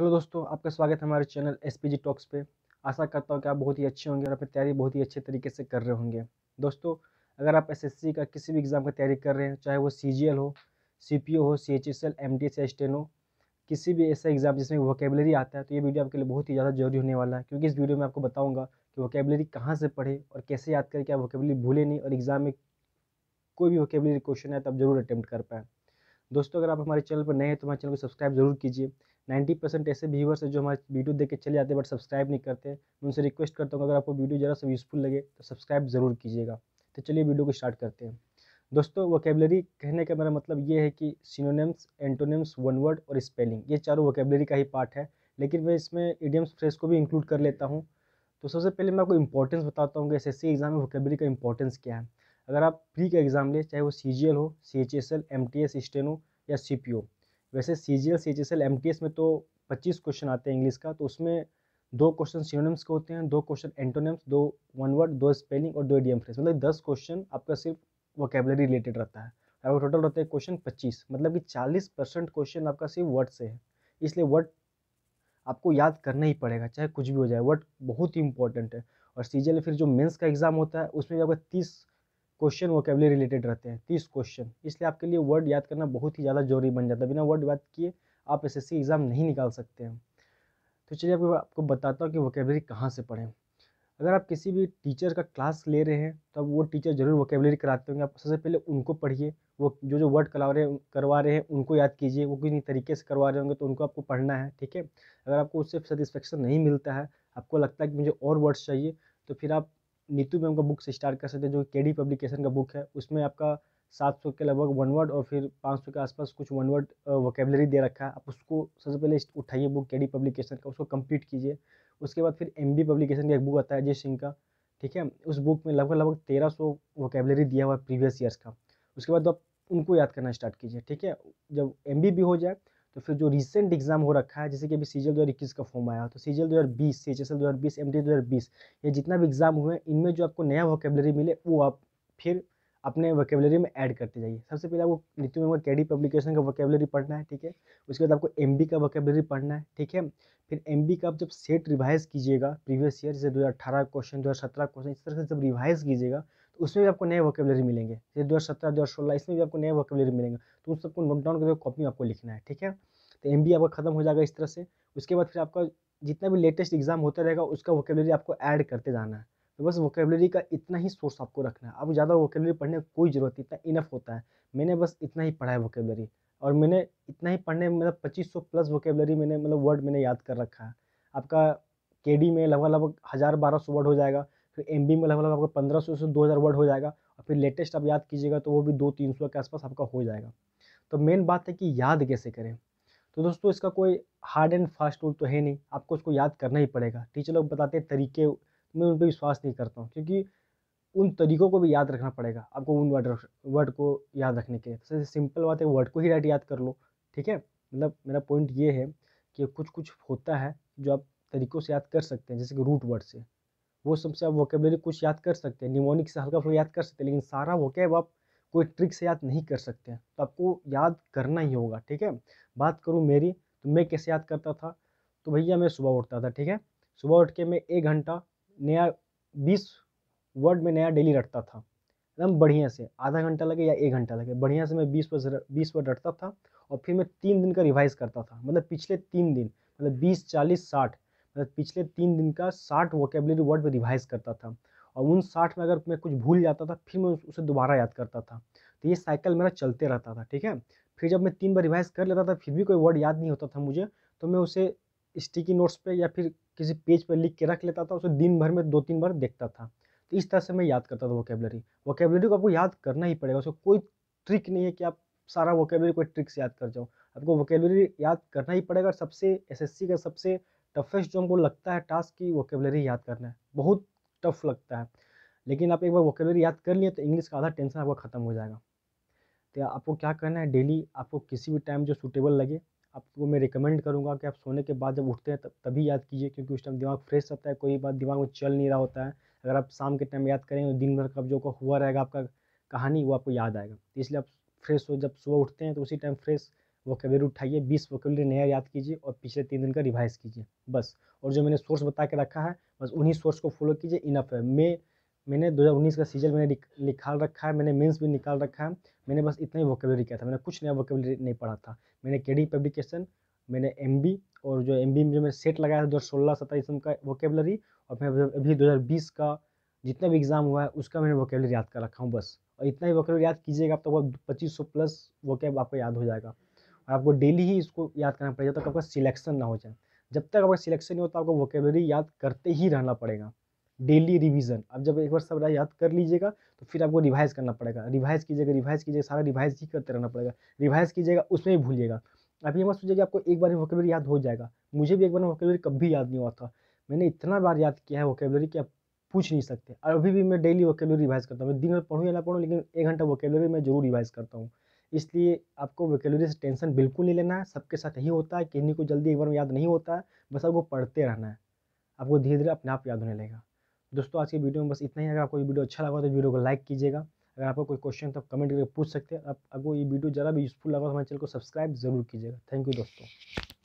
hello दोस्तों आपका स्वागत है हमारे channel S P G talks पे आशा करता हूँ कि आप बहुत ही अच्छे होंगे और अपनी तैयारी बहुत ही अच्छे तरीके से कर रहे होंगे दोस्तों अगर आप एसएससी का किसी भी एग्ज़ाम की तैयारी कर रहे हैं चाहे वो सी हो सी हो C H S L M D S हो किसी भी ऐसा एग्ज़ाम जिसमें वोकेबलरी आता है तो ये वीडियो आपके लिए बहुत ही ज़्यादा जरूरी होने वाला है क्योंकि इस वीडियो में आपको बताऊँगा कि वोकेबलरी कहाँ से पढ़े और कैसे याद करके आप वोकेबलरी भूले नहीं और एग्ज़ाम में कोई भी वोकेबलरी क्वेश्चन है तो आप जरूर अटैम्प्ट कर पाएँ दोस्तों अगर आप हमारे चैनल पर नए हैं तो हमारे चैनल को सब्सक्राइब जरूर कीजिए नाइन्टी परसेंट ऐसे व्यूवर्स हैं जो हमारे वीडियो देख के चले जाते हैं बट सब्सक्राइब नहीं करते उनसे रिक्वेस्ट करता हूँ अगर आपको वीडियो ज़रा सा यूज़फुल लगे तो सब्सक्राइब ज़रूर कीजिएगा तो चलिए वीडियो को स्टार्ट करते हैं दोस्तों वोकेबलरी कहने का मेरा मतलब ये है कि सिनोनिम्स एंटोनिम्स वन वर्ड और स्पेलिंग ये चारों वोकेबलरी का ही पार्ट है लेकिन मैं इसमें इडियम्स फ्रेज को भी इंक्लूड कर लेता हूँ तो सबसे पहले मैं आपको इंपॉर्टेंस बताता हूँ कि एस एग्ज़ाम में वोकेबलरी का इंपॉर्टेंस क्या है अगर आप प्री का एग्ज़ाम लें चाहे वो सी हो C H S L M T S steno या सी पी ओ वैसे C G L C H S L M T S में तो पच्चीस क्वेश्चन आते हैं इंग्लिश का तो उसमें दो क्वेश्चन सीनोनिम्स के होते हैं दो क्वेश्चन एंटोनिम्स दो वन वर्ड दो स्पेलिंग और दो एडियम फ्रेज मतलब दस क्वेश्चन आपका सिर्फ वोकेबलरी रिलेटेड रहता है आपका टोटल रहता है क्वेश्चन पच्चीस मतलब कि चालीस परसेंट क्वेश्चन आपका सिर्फ वर्ड से है इसलिए वर्ड आपको याद करना ही पड़ेगा चाहे कुछ भी हो जाए वर्ड बहुत ही इंपॉर्टेंट है और सी फिर जो मेन्स का एग्ज़ाम होता है उसमें भी आपका तीस क्वेश्चन वोकेबली रिलेटेड रहते हैं तीस क्वेश्चन इसलिए आपके लिए वर्ड याद करना बहुत ही ज़्यादा जरूरी बन जाता है बिना वर्ड याद किए आप एस एग्ज़ाम नहीं निकाल सकते हैं तो चलिए आपको आपको बताता हूँ कि वोकेबलरी कहाँ से पढ़ें अगर आप किसी भी टीचर का क्लास ले रहे हैं तो वो टीचर ज़रूर वोकेबलरी कराते होंगे आप सबसे पहले उनको पढ़िए वो जो जो वर्ड करवा रहे हैं करवा रहे हैं उनको याद कीजिए वो किसी तरीके से करवा रहे होंगे तो उनको आपको पढ़ना है ठीक है अगर आपको उससे सेटिस्फेक्शन नहीं मिलता है आपको लगता है कि मुझे और वर्ड्स चाहिए तो फिर आप नीतू मैम का बुक से स्टार्ट कर सकते हैं जो के डी पब्लिकेशन का बुक है उसमें आपका सात सौ के लगभग वन वर्ड और फिर पाँच सौ के आसपास कुछ वन वर्ड वोकेबलरी दे रखा है आप उसको सबसे पहले उठाइए बुक के डी पब्लिकेशन का उसको कंप्लीट कीजिए उसके बाद फिर एम बी पब्लिकेशन का एक बुक आता है अजय सिंह का ठीक है उस बुक में लगभग लगभग तेरह सौ वोकेबलरी दिया हुआ है प्रीवियस ईयर्स का उसके बाद आप उनको याद करना स्टार्ट कीजिए ठीक है जब एम भी हो जाए तो फिर जो रिसेंट एग्जाम हो रखा है जैसे कि अभी सीजल दो हज़ार इक्कीस का फॉर्म आया तो सीजल दो हज़ार बीस सी एच एस एल दो हज़ार बीस एम टी दो हज़ार बीस ये जितना भी एग्जाम हुए इनमें जो आपको नया वोकेबलरी मिले वो आप फिर अपने वोकेबलरी में ऐड करते जाइए सबसे पहले आपको नीतू मेम के कैडी पब्लिकेशन का वोकेबलरी पढ़ना है ठीक है उसके बाद आपको एम बी का वोकेबलरी पढ़ना है ठीक है फिर एम बी का आप जब सेट रिवाइज कीजिएगा प्रीवियस ईयर जैसे दो हज़ार अठारह क्वेश्चन दो हज़ार सत्रह क्वेश्चन इस तरह से जब रिवाइज कीजिएगा उसमें भी आपको नए वोकेबलरी मिलेंगे जैसे दो हज़ार सत्रह दो हज़ार सोलह इसमें भी आपको नए वोकेबलरी मिलेंगे तो उन सबको नोट डाउन करके कॉपी आपको लिखना है ठीक है तो एम आपका खत्म हो जाएगा इस तरह से उसके बाद फिर आपका जितना भी लेटेस्ट एग्जाम होता रहेगा उसका वोकेबलरी आपको ऐड करते जाना है तो बस वोकेबलरी का इतना ही सोर्स आपको रखना है अब ज़्यादा वोकेबलरी पढ़ने की कोई ज़रूरत इतना इनफ होता है मैंने बस इतना ही पढ़ा है वोकेबलरी और मैंने इतना ही पढ़ने में मतलब पच्चीस सौ प्लस वोकेबलरी मैंने मतलब वर्ड मैंने याद कर रखा है आपका के डी में लगभग लगभग हज़ार बारह सौ वर्ड हो जाएगा फिर एम बी में लगभग लग आपका पंद्रह सौ से दो हज़ार वर्ड हो जाएगा और फिर लेटेस्ट आप याद कीजिएगा तो वो भी दो तीन सौ के आसपास आपका हो जाएगा तो मेन बात है कि याद कैसे करें तो दोस्तों इसका कोई हार्ड एंड फास्ट रूल तो है नहीं आपको उसको याद करना ही पड़ेगा टीचर लोग बताते हैं तरीके मैं उन पर विश्वास नहीं करता हूँ क्योंकि उन तरीकों को भी याद रखना पड़ेगा आपको उन वर्ड वर्ड को याद रखने के लिए सबसे सिंपल बात है वर्ड को ही डायरेक्ट याद कर लो ठीक है मतलब मेरा पॉइंट ये है कि कुछ कुछ होता है जो आप तरीक़ों से याद कर सकते हैं जैसे कि रूट वर्ड से वो सबसे आप वोकेबलरी कुछ याद कर सकते हैं निमोनिक से हल्का फुल्का याद कर सकते हैं लेकिन सारा वोकेब आप कोई ट्रिक से याद नहीं कर सकते हैं तो आपको याद करना ही होगा ठीक है बात करूँ मेरी तो मैं कैसे याद करता था तो भैया मैं सुबह उठता था ठीक है सुबह उठ के मैं एक घंटा नया बीस वर्ड में नया डेली रटता था एकदम बढ़िया से आधा घंटा लगे या एक घंटा लगे बढ़िया से मैं बीस वर्ड बीस वर्ड रटता था और फिर मैं तीन दिन का रिवाइज़ करता था मतलब पिछले तीन दिन मतलब बीस चालीस साठ पिछले तीन दिन का साठ वोकेबलरी वर्ड में रिवाइज करता था और उन साठ में अगर मैं कुछ भूल जाता था फिर मैं उसे दोबारा याद करता था तो ये साइकिल मेरा चलते रहता था ठीक है फिर जब मैं तीन बार रिवाइज कर लेता था फिर भी कोई वर्ड याद नहीं होता था मुझे तो मैं उसे स्टिकी नोट्स पे या फिर किसी पेज पर लिख के रख लेता था उसे दिन भर में दो तीन बार देखता था तो इस तरह से मैं याद करता था वोकेबलरी वोकेबलरी को आपको याद करना ही पड़ेगा उसको कोई ट्रिक नहीं है कि आप सारा वोकेबलरी कोई ट्रिक से याद कर जाओ आपको वोकेबलरी याद करना ही पड़ेगा सबसे एसएससी का सबसे टफेस्ट जो हमको लगता है टास्क की वोकेबलरी याद करना है बहुत टफ लगता है लेकिन आप एक बार वोकेबलरी याद कर लिए तो इंग्लिश का आधा टेंशन आपका ख़त्म हो जाएगा तो आपको क्या करना है डेली आपको किसी भी टाइम जो सूटेबल लगे आपको मैं रिकमेंड करूँगा कि आप सोने के बाद जब उठते हैं तब तभी याद कीजिए क्योंकि उस टाइम दिमाग फ्रेश रहता है कोई बात दिमाग में चल नहीं रहा होता है अगर आप शाम के टाइम याद करेंगे तो दिन भर का जो हुआ रहेगा आपका कहानी वो आपको याद आएगा तो इसलिए आप फ्रेश हो जब सुबह उठते हैं तो उसी टाइम फ्रेश वोकेबलरी उठाइए बीस वोकेबलरी नया याद कीजिए और पिछले तीन दिन का रिवाइज कीजिए बस और जो मैंने सोर्स बता के रखा है बस उन्हीं सोर्स को फॉलो कीजिए इनफ है मैं मैंने 2019 का सीजन मैंने निकाल रखा है मैंने मेंस भी निकाल रखा है मैंने बस इतना ही वोकेबलरी किया था मैंने कुछ नया वोकेबलरी नहीं पढ़ा था मैंने के पब्लिकेशन मैंने एम और जो एम में जो मैंने सेट लगाया था दो हज़ार सोलह का वोकेबलरी और मैं अभी दो का जितना भी एग्ज़ाम हुआ है उसका मैंने वोकेबलरी याद कर रखा हूँ बस और इतना ही वोकेबलरी याद कीजिएगा आप तो पच्चीस सौ प्लस वोकेब आपको याद हो जाएगा आपको डेली ही इसको याद करना पड़ेगा जब तक आपका सिलेक्शन ना हो जाए जब तक आपका सिलेक्शन नहीं होता आपको वोकेबलरी याद करते ही रहना पड़ेगा डेली रिवीजन अब जब एक बार सब याद कर लीजिएगा तो फिर आपको रिवाइज करना पड़ेगा रिवाइज कीजिएगा रिवाइज कीजिएगा सारा रिवाइज ही करते रहना पड़ेगा रिवाइज कीजिएगा उसमें भी भूलिएगा आप ये मत सोचिए कि आपको एक बार वोकेबलरी याद हो जाएगा मुझे भी एक बार वोकेबलरी कभी याद नहीं हुआ था मैंने इतना बार याद किया है वोकेबलरी कि आप पूछ नहीं सकते और अभी भी मैं डेली वोकेबलरी रिवाइज करता हूँ मैं दिन में पढ़ूँ या ना पढ़ूँ लेकिन एक घंटा वोकेबलरी मैं जरूर रिवाइज करता हूँ इसलिए आपको वैकेलरी से टेंशन बिल्कुल नहीं लेना है सबके साथ यही होता है किन्हीं को जल्दी एक बार में याद नहीं होता है बस आपको पढ़ते रहना है आपको धीरे धीरे अपने आप याद होने लगेगा दोस्तों आज की वीडियो में बस इतना ही अगर आपको ये वीडियो अच्छा लगा तो वीडियो को लाइक कीजिएगा अगर आपको कोई क्वेश्चन तो कमेंट करके पूछ सकते हैं आप अगर ये वीडियो ज़रा भी यूज़फुल लगा तो हमारे चैनल को सब्सक्राइब जरूर कीजिएगा थैंक यू दोस्तों